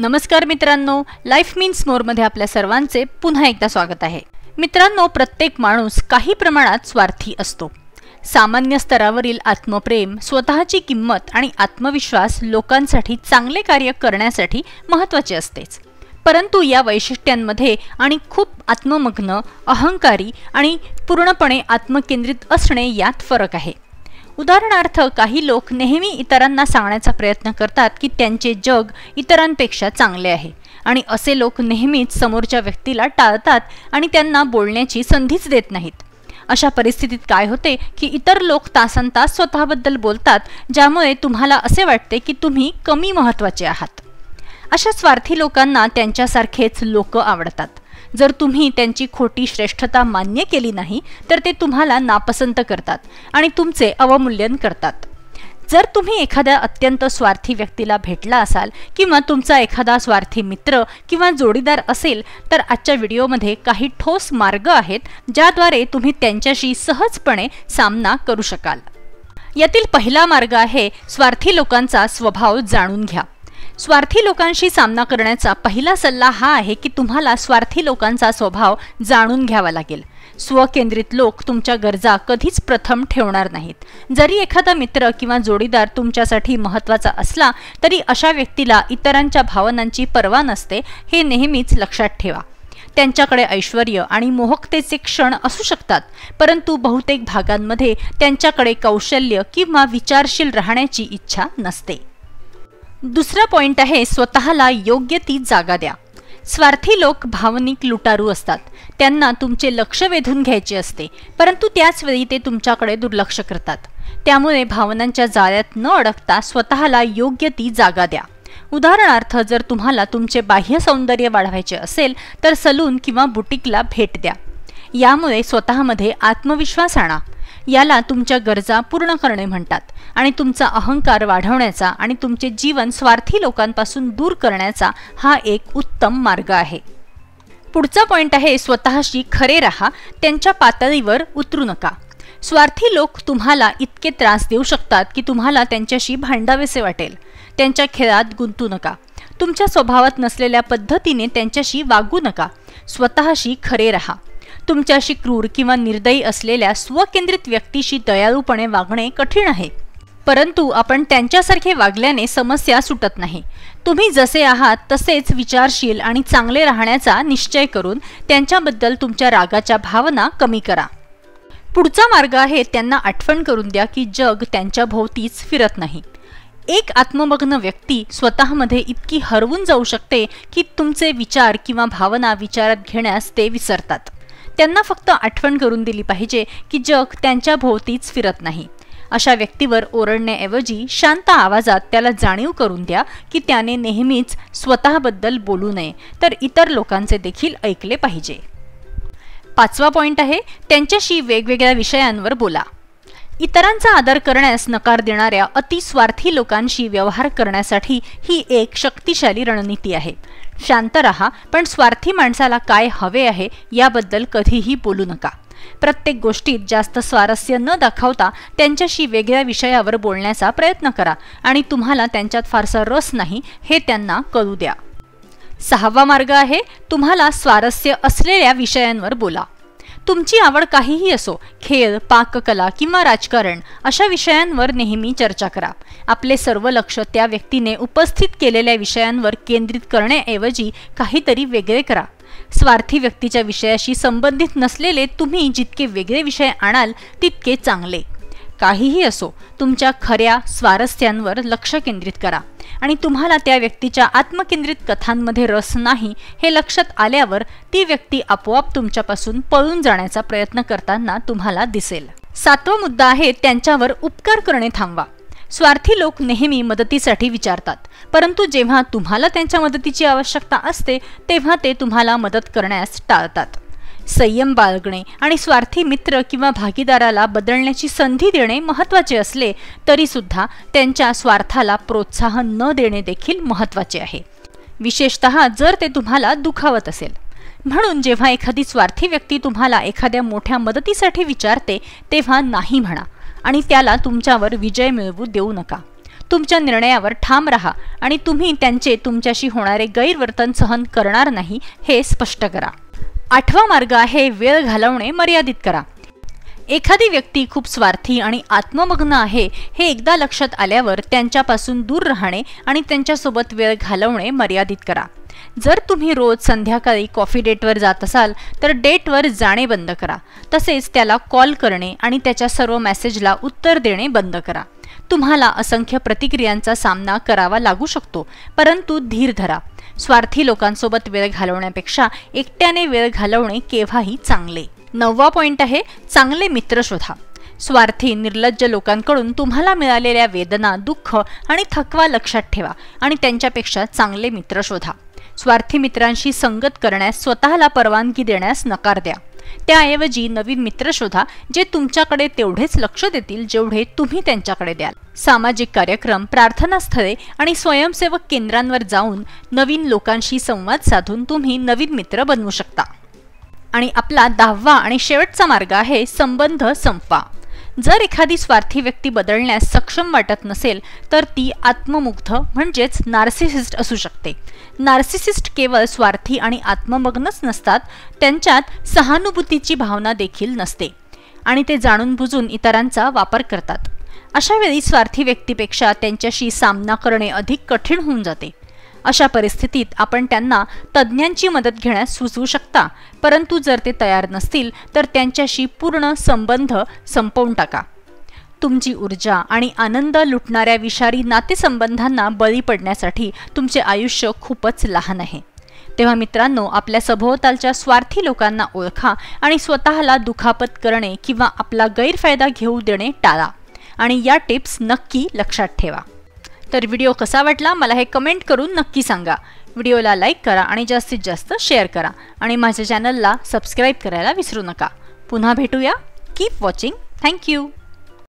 नमस्कार मित्रांनो life means मोरमध्ये आपल्या सर्वांचे पुन्हा एकदा स्वागत आहे मित्रांनो प्रत्येक माणूस काही प्रमाणात स्वार्थी असतो सामान्य स्तरावरील आत्मप्रेम स्वतःची किंमत आणि आत्मविश्वास लोकांसाठी चांगले कार्य करण्यासाठी महत्त्वाचे असतेच परंतु या वैशिष्ट्यांमध्ये आणि खूप आत्ममग्न अहंकारी आणि पूर्णपणे आत्मकेंद्रित असणे यात फरक आहे उदाहरणार्थ काही लोक नेहमी इतरांना सांगण्याचा प्रयत्न करतात की त्यांचे जग इतरांपेक्षा चांगले आहे आणि असे लोक नेहमीच समोरच्या व्यक्तीला टाळतात आणि त्यांना बोलण्याची संधीच देत नाहीत अशा परिस्थितीत काय होते की इतर लोक तासन स्वतःबद्दल बोलतात ज्यामुळे तुम्हाला असे वाटते की तुम्ही कमी महत्त्वाचे आहात अशा स्वार्थी लोकांना त्यांच्यासारखेच लोक आवडतात जर तुम्ही त्यांची खोटी श्रेष्ठता मान्य केली नाही तर ते तुम्हाला नापसंत करतात आणि तुमचे अवमूल्यन करतात जर तुम्ही एखाद्या अत्यंत स्वार्थी व्यक्तीला भेटला असाल किंवा तुमचा एखादा स्वार्थी मित्र किंवा जोडीदार असेल तर आजच्या व्हिडिओमध्ये काही ठोस मार्ग आहेत ज्याद्वारे तुम्ही त्यांच्याशी सहजपणे सामना करू शकाल यातील पहिला मार्ग आहे स्वार्थी लोकांचा स्वभाव जाणून घ्या स्वार्थी लोकांशी सामना करण्याचा पहिला सल्ला हा आहे की तुम्हाला स्वार्थी लोकांचा स्वभाव जाणून घ्यावा लागेल स्वकेंद्रित लोक तुमच्या गरजा कधीच प्रथम ठेवणार नाहीत जरी एखादा मित्र किंवा जोडीदार तुमच्यासाठी महत्त्वाचा असला तरी अशा व्यक्तीला इतरांच्या भावनांची पर्वा नसते हे नेहमीच लक्षात ठेवा त्यांच्याकडे ऐश्वर आणि मोहकतेचे क्षण असू शकतात परंतु बहुतेक भागांमध्ये त्यांच्याकडे कौशल्य किंवा विचारशील राहण्याची इच्छा नसते दुसरा पॉईंट आहे स्वतःला योग्य ती जागा द्या स्वार्थी लोक भावनिक लुटारू असतात त्यांना तुमचे लक्ष वेधून घ्यायचे असते परंतु त्याचवेळी ते तुमच्याकडे दुर्लक्ष करतात त्यामुळे भावनांच्या जाळ्यात न अडकता स्वतःला योग्य ती जागा द्या उदाहरणार्थ जर तुम्हाला तुमचे बाह्य सौंदर्य वाढवायचे असेल तर सलून किंवा बुटीकला भेट द्या यामुळे स्वतःमध्ये आत्मविश्वास आणा याला तुमच्या गरजा पूर्ण करणे म्हणतात आणि तुमचा अहंकार वाढवण्याचा आणि तुमचे जीवन स्वार्थी लोकांपासून दूर करण्याचा हा एक उत्तम मार्ग आहे पुढचा पॉईंट आहे स्वतःशी खरे राहा त्यांच्या पातळीवर उतरू नका स्वार्थी लोक तुम्हाला इतके त्रास देऊ शकतात की तुम्हाला त्यांच्याशी भांडावेसे वाटेल त्यांच्या खेळात गुंतू नका तुमच्या स्वभावात नसलेल्या पद्धतीने त्यांच्याशी वागू नका स्वतःशी खरे राहा तुमच्याशी क्रूर किंवा निर्दयी असलेल्या स्वकेंद्रित व्यक्तीशी दयाळूपणे वागणे कठीण आहे परंतु आपण त्यांच्यासारखे वागल्याने समस्या सुटत नाही तुम्ही जसे आहात तसेच विचारशील आणि चांगले राहण्याचा निश्चय करून त्यांच्याबद्दल तुमच्या रागाच्या भावना कमी करा पुढचा मार्ग आहे त्यांना आठवण करून द्या की जग त्यांच्या भोवतीच फिरत नाही एक आत्ममग्न व्यक्ती स्वतःमध्ये इतकी हरवून जाऊ शकते की तुमचे विचार किंवा भावना विचारात घेण्यास ते विसरतात त्यांना फक्त आठवण करून दिली पाहिजे की जग त्यांच्या भोवतीच फिरत नाही अशा व्यक्तीवर ओरडण्याऐवजी शांत आवाजात त्याला जाणीव करून द्या की त्याने नेहमीच स्वतःबद्दल बोलू नये तर इतर लोकांचे देखील ऐकले पाहिजे पाचवा पॉईंट आहे त्यांच्याशी वेगवेगळ्या विषयांवर बोला इतरांचा आदर करण्यास नकार देणाऱ्या अतिस्वार्थी लोकांशी व्यवहार करण्यासाठी ही एक शक्तिशाली रणनीती आहे शांत रहा पण स्वार्थी माणसाला काय हवे आहे याबद्दल कधीही बोलू नका प्रत्येक गोष्टीत जास्त स्वारस्य न दाखवता त्यांच्याशी वेगळ्या विषयावर बोलण्याचा प्रयत्न करा आणि तुम्हाला त्यांच्यात फारसा रस नाही हे त्यांना कळू द्या सहावा मार्ग आहे तुम्हाला स्वारस्य असलेल्या विषयांवर बोला तुमची आवड काहीही असो खेळ पाककला किंवा राजकारण अशा विषयांवर नेहमी चर्चा करा आपले सर्व लक्ष त्या व्यक्तीने उपस्थित केलेल्या विषयांवर केंद्रित करण्याऐवजी काहीतरी वेगळे करा स्वार्थी व्यक्तीच्या विषयाशी संबंधित नसलेले तुम्ही जितके वेगळे विषय आणाल तितके चांगले काहीही असो तुमच्या खऱ्या स्वारस्यांवर लक्ष केंद्रित करा आणि तुम्हाला त्या व्यक्तीच्या आत्मकेंद्रित कथांमध्ये रस नाही हे लक्षात आल्यावर ती व्यक्ती आपोआप तुमच्यापासून पळून जाण्याचा प्रयत्न करताना तुम्हाला दिसेल सातवा मुद्दा आहे त्यांच्यावर उपकार करणे थांबवा स्वार्थी लोक नेहमी मदतीसाठी विचारतात परंतु जेव्हा तुम्हाला त्यांच्या मदतीची आवश्यकता असते तेव्हा ते तुम्हाला मदत करण्यास टाळतात संयम बाळगणे आणि स्वार्थी मित्र किंवा भागीदाराला बदलण्याची संधी देणे महत्त्वाचे असले तरीसुद्धा त्यांच्या स्वार्थाला प्रोत्साहन न देणे देखील महत्त्वाचे आहे विशेषत जर ते तुम्हाला दुखावत असेल म्हणून जेव्हा एखादी स्वार्थी व्यक्ती तुम्हाला एखाद्या मोठ्या मदतीसाठी विचारते तेव्हा नाही म्हणा आणि त्याला तुमच्यावर विजय मिळवू देऊ नका तुमच्या निर्णयावर ठाम राहा आणि तुम्ही त्यांचे तुमच्याशी होणारे गैरवर्तन सहन करणार नाही हे स्पष्ट करा आठवा मार्ग आहे वेळ घालवणे मर्यादित करा एखादी व्यक्ती खूप स्वार्थी आणि आत्ममग्न आहे हे एकदा लक्षात आल्यावर त्यांच्यापासून दूर राहणे आणि त्यांच्यासोबत वेळ घालवणे मर्यादित करा जर तुम्ही रोज संध्याकाळी कॉफी डेटवर जात असाल तर डेटवर जाणे बंद करा तसेच त्याला कॉल करणे आणि त्याच्या सर्व मेसेजला उत्तर देणे बंद करा तुम्हाला असंख्य प्रतिक्रियांचा सामना करावा लागू शकतो परंतु धीर धरा स्वार्थी लोकांसोबत वेळ घालवण्यापेक्षा एकट्याने वेळ घालवणे केव्हाही चांगले नववा पॉईंट आहे चांगले मित्र शोधा स्वार्थी निर्लज्ज लोकांकडून तुम्हाला मिळालेल्या वेदना दुःख आणि थकवा लक्षात ठेवा आणि त्यांच्यापेक्षा चांगले मित्र शोधा स्वार्थी मित्रांशी संगत करण्यास स्वतःला परवानगी देण्यास नकार द्या त्याऐवजी नवीन मित्र शोधा जे तुमच्याकडे तेवढेच लक्ष देतील जेवढे तुम्ही त्यांच्याकडे द्याल सामाजिक कार्यक्रम प्रार्थनास्थळे आणि स्वयंसेवक केंद्रांवर जाऊन नवीन लोकांशी संवाद साधून तुम्ही नवीन मित्र बनवू शकता आणि आपला दहावा आणि शेवटचा मार्ग आहे संबंध संपवा जर एखादी स्वार्थी व्यक्ती बदलण्यास सक्षम वाटत नसेल तर ती आत्ममुग्ध म्हणजेच नार्सिसिस्ट असू शकते नार्सिसिस्ट केवळ स्वार्थी आणि आत्ममग्नच नसतात त्यांच्यात सहानुभूतीची भावना देखील नसते आणि ते जाणून बुजून इतरांचा वापर करतात अशावेळी स्वार्थी व्यक्तीपेक्षा त्यांच्याशी सामना करणे अधिक कठीण होऊन जाते अशा परिस्थितीत आपण त्यांना तज्ज्ञांची मदत घेण्यास सुचवू शकता परंतु जर ते तयार नसतील तर त्यांच्याशी पूर्ण संबंध संपवून टाका तुमची ऊर्जा आणि आनंद लुटणाऱ्या विषारी नातेसंबंधांना बळी पडण्यासाठी तुमचे आयुष्य खूपच लहान आहे तेव्हा मित्रांनो आपल्या सभोवतालच्या स्वार्थी लोकांना ओळखा आणि स्वतःला दुखापत करणे किंवा आपला गैरफायदा घेऊ देणे टाळा आणि या टिप्स नक्की लक्षात ठेवा तर व्हिडिओ कसा वाटला मला हे कमेंट करून नक्की सांगा व्हिडिओला लाईक करा आणि जास्तीत जास्त शेअर करा आणि माझ्या चॅनलला सबस्क्राईब करायला विसरू नका पुन्हा भेटूया कीप वॉचिंग थँक्यू